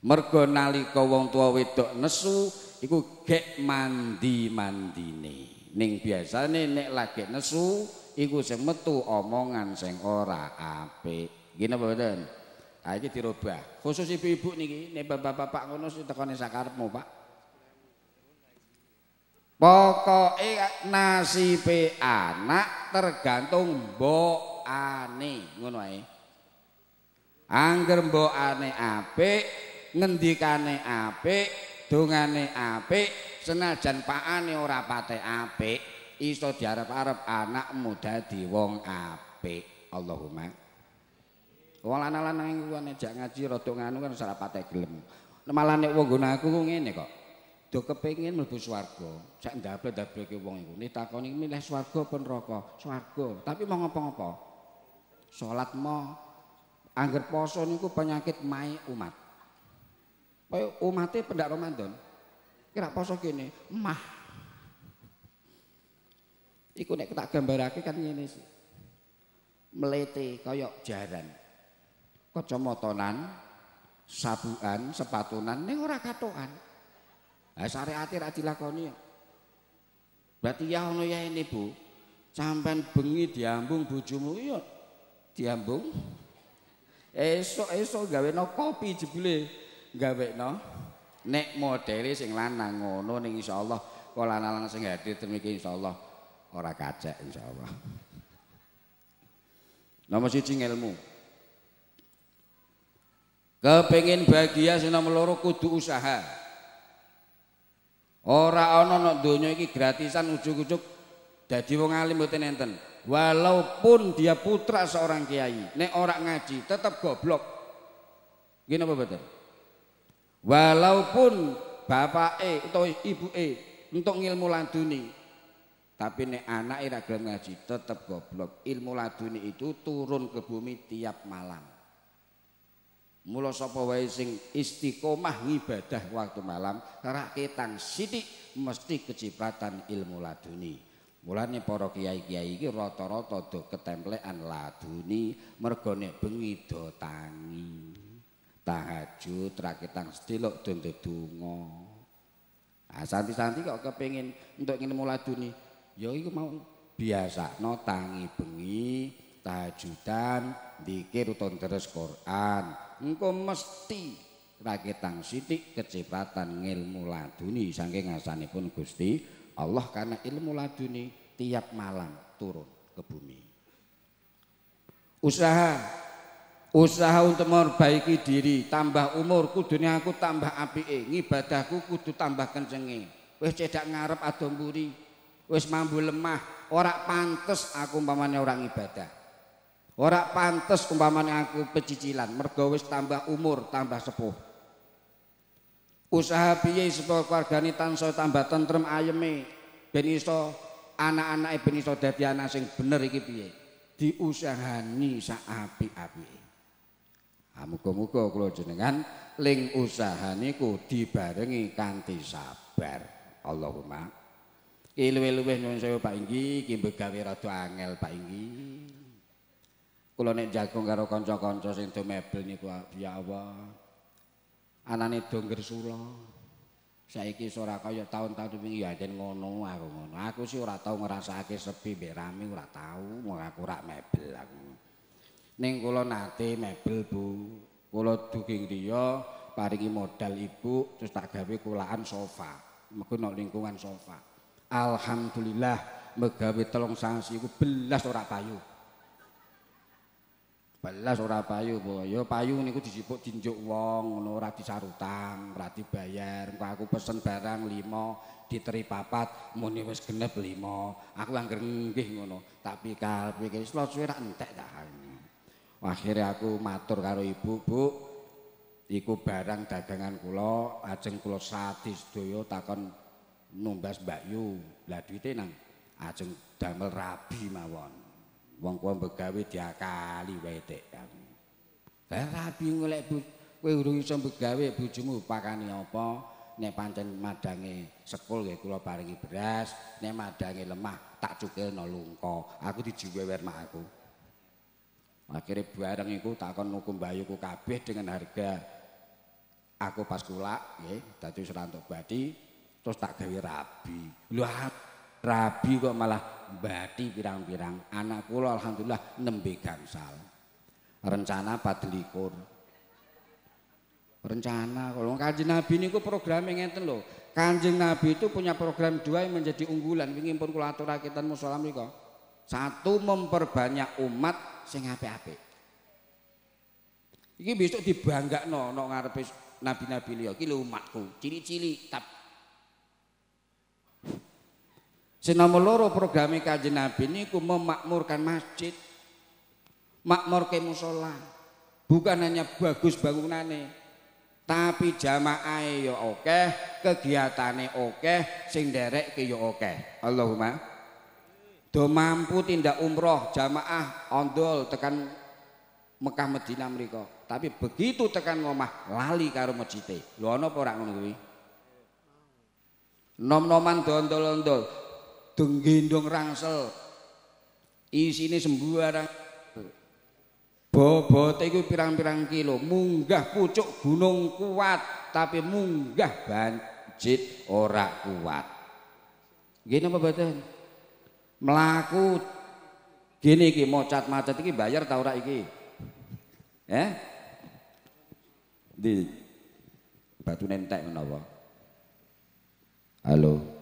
mergo nalika wong tua wedok nesu iku gek mandi-mandine ning biasane nek lagi nesu iku sing metu omongan sing ora apik ngene apa mboten ha iki dirubah khusus ibu-ibu niki nek bapak-bapak ngono sing tekane sakarepmu Pak Pokoke nasibe anak tergantung mbokane, ngono ae. Eh. Angger mbokane apik, ngendikane apik, dongane apik, senajan pakane ora patek apik, iso diarep-arep anakmu dadi wong apik. Allahumma. Wong lanang-lanang iku nek jak ngaji rada nganu kan salah patek gelem. Malah nek wong aku ku ngene kok. Do kepengin mlebu swarga, sak ndable-ndableke wong iku. Nek takoni milih swarga apa neraka? Swarga. Tapi mau ngopo-ngopo? Salat mau Angger poso niku penyakit mai umat. Kaya umate pendak Ramadan. Kira poso kene, mah. Iku nek tak gambarake kan ngene sih. Melete kaya jaran. Kacamatanan, sabukan, sepatunan ning ora katokan. Ha syariate ra dilakoni. Ya. Berarti ya ono ya ini Bu. Sampean bengi diambung bojomu ya diambung Esok-esok gawe no kopi jebule gawe no. Nek modeli sing lanang ngono ning insyaallah kula lanang sing hadir temiki insyaallah ora kacek insyaallah. Nomor siji ilmu. Kepengin bahagia sing nomor loro kudu usaha. Ora ana nek donya iki gratisan ujug-ujug dadi wong alim mboten enten. walaupun dia putra seorang kiai nek orang ngaji tetap goblok gini apa betul walaupun bapak e atau ibu e untuk ilmu laduni tapi nek anak e ragam ngaji tetap goblok ilmu laduni itu turun ke bumi tiap malam mula sapa waising sing istiqomah ngibadah waktu malam raketang sidik mesti kecipratan ilmu laduni Mulane para kiai-kiai iki rata-rata do ketemplekan laduni mergo nek bengi do tangi. Tahajud rakitang sedelok do ndedonga. Ah santi-santi kok kepengin untuk ngene laduni. Ya iku mau biasa no tangi bengi tahajudan dikir utawa terus Quran. Engko mesti rakitang sithik kecepatan ngilmu laduni saking ngasane pun Gusti Allah karena ilmu laduni tiap malam turun ke bumi. Usaha usaha untuk memperbaiki diri, tambah umur kudunya aku tambah apike, ngibadahku kudu tambah kencenge. Wis cedak ngarep ado buri. wis mambu lemah, ora pantes aku umpamanya orang ibadah. Ora pantes umpamanya aku pecicilan, mergo tambah umur, tambah sepuh. usaha piye supaya keluargane tansah tambah tentrem ayeme ben iso anak-anake ben iso dadi anak sing bener iki piye diusahani sak apik-apike amuga-muga kula jenengan ling usahane ku dibarengi kanthi sabar Allahumma Ilwe-ilwe nyuwun sewu Pak Inggi, iki begawe rada angel Pak Inggi. Kula nek jagung karo kanca-kanca sing do mebel niku ya Allah. anane dongger sula. Saiki ora kaya taun-taun wingi ya den ngono aku ngono. Aku sih ora tau ngrasake sepi mbek rame ora tau, mung aku rak mebel aku. Ning kula nate mebel Bu. Kula duging dia paringi modal ibu terus tak gawe kulaan sofa. Mergo nang lingkungan sofa. Alhamdulillah megawe telung sangsi iku belas ora payu. belas ora payu po ya payu niku disipuk dinjuk wong ngono ora disarutang ora bayar, engko aku pesen barang 5 diteri papat muni wis genep 5 aku angger nggih ngono tapi kalpi wis lho suwe ra entek tak ta akhire aku matur karo ibu bu iku barang dagangan kula ajeng kula sadis sedaya takon numbas Mbak Yu lah duite nang ajeng damel rabi mawon Wong kowe begawe diakali wae tek. Lah rabi golek kowe urung iso begawe bojomu pakani apa? Nek pancen madange sekul nggih kula paringi beras, nek madange lemah tak cukilno lungko. Aku dijuwewer mak aku. Akhirnya bareng iku takon nuku mbayuku kabeh dengan harga aku pas kulak nggih dadi serantuk badi, terus tak gawe rabi. Lho Rabi kok malah bati pirang-pirang. Anak kula alhamdulillah nembe gangsal. Rencana patelikur. Rencana kalau Kanjeng Nabi ini, kok programnya ngeten lho. Kanjeng Nabi itu punya program dua yang menjadi unggulan. Wingi pun kula aturaken ten musala mriku. Satu memperbanyak umat sing apik-apik. Iki besok dibanggakno ana no ngarepe nabi-nabi liya. Iki umatku, cili-cili tapi Sing nomor loro ini Kanjeng Nabi memakmurkan masjid. Makmurke musola, Bukan hanya bagus bangunannya, tapi jamaah yo ya oke, kegiatane oke, sing derek ke yo ya oke. Allahumma. Do mampu tindak umroh jamaah ondol tekan Mekah Medina mereka. Tapi begitu tekan ngomah lali karo masjid. Lho ana apa ngono Nom-noman do ondol-ondol denggendong rangsel isine sembarang bobote iku pirang-pirang kilo munggah pucuk gunung kuat tapi munggah banjir ora kuat Gini apa badan Melaku gini iki cat macet iki bayar tau ora iki eh di batu nentek menawa halo